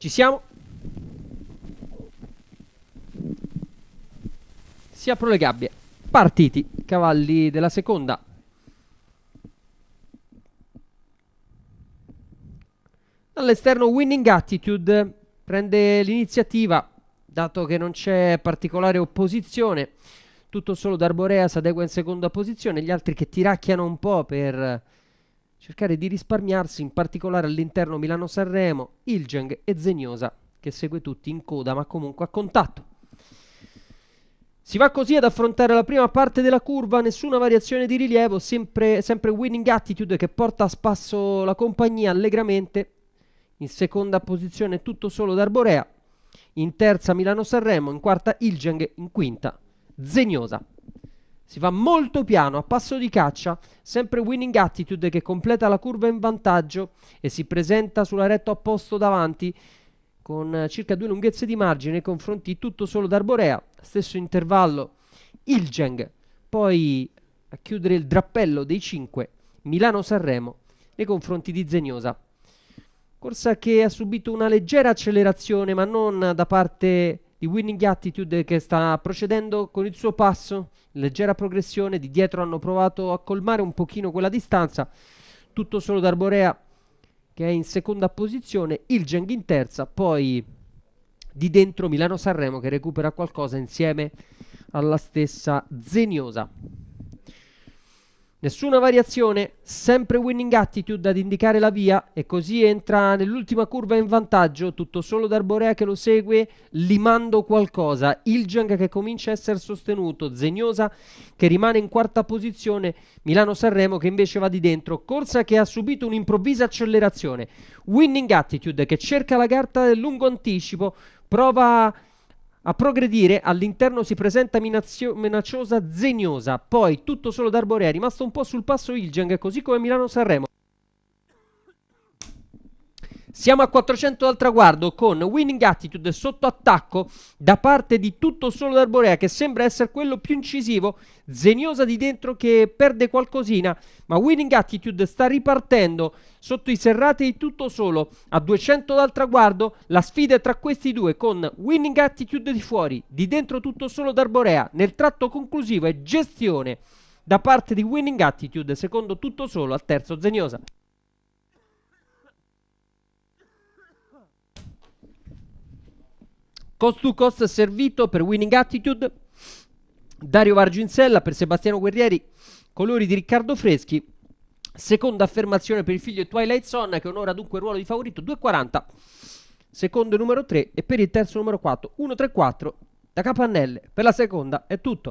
Ci siamo? Si aprono le gabbie. Partiti, cavalli della seconda. All'esterno Winning Attitude prende l'iniziativa, dato che non c'è particolare opposizione. Tutto solo D'Arborea si adegua in seconda posizione, gli altri che tiracchiano un po' per cercare di risparmiarsi in particolare all'interno Milano-Sanremo, Ilgeng e Zegnosa che segue tutti in coda ma comunque a contatto. Si va così ad affrontare la prima parte della curva, nessuna variazione di rilievo, sempre, sempre winning attitude che porta a spasso la compagnia allegramente. In seconda posizione tutto solo d'Arborea, in terza Milano-Sanremo, in quarta Ilgeng, in quinta Zegnosa. Si va molto piano, a passo di caccia, sempre Winning Attitude che completa la curva in vantaggio e si presenta sulla retta opposto davanti con circa due lunghezze di margine, confronti tutto solo d'Arborea, stesso intervallo Ilgeng, poi a chiudere il drappello dei 5 Milano-Sanremo nei confronti di Zegnosa. Corsa che ha subito una leggera accelerazione, ma non da parte di Winning Attitude che sta procedendo con il suo passo, leggera progressione, di dietro hanno provato a colmare un pochino quella distanza, tutto solo d'Arborea che è in seconda posizione, il Geng in terza, poi di dentro Milano-Sanremo che recupera qualcosa insieme alla stessa Zeniosa. Nessuna variazione, sempre winning attitude ad indicare la via e così entra nell'ultima curva in vantaggio, tutto solo d'Arborea che lo segue limando qualcosa, Ilgang che comincia a essere sostenuto, Zegnosa che rimane in quarta posizione, Milano-Sanremo che invece va di dentro, corsa che ha subito un'improvvisa accelerazione, winning attitude che cerca la carta del lungo anticipo, prova a... A progredire all'interno si presenta minazio- minacciosa Zegnosa, poi tutto solo d'Arborea, rimasto un po' sul passo Ilgeng, così come Milano-Sanremo. Siamo a 400 dal traguardo con Winning Attitude sotto attacco da parte di tutto solo d'Arborea che sembra essere quello più incisivo, Zeniosa di dentro che perde qualcosina, ma Winning Attitude sta ripartendo sotto i serrati di tutto solo a 200 dal traguardo, la sfida è tra questi due con Winning Attitude di fuori, di dentro tutto solo d'Arborea, nel tratto conclusivo è gestione da parte di Winning Attitude, secondo tutto solo al terzo Zeniosa. Cost to cost servito per Winning Attitude, Dario Varginsella per Sebastiano Guerrieri, colori di Riccardo Freschi. Seconda affermazione per il figlio Twilight Zone che onora dunque il ruolo di favorito 2,40. Secondo numero 3 e per il terzo numero 4 1,34 da Capannelle. Per la seconda è tutto.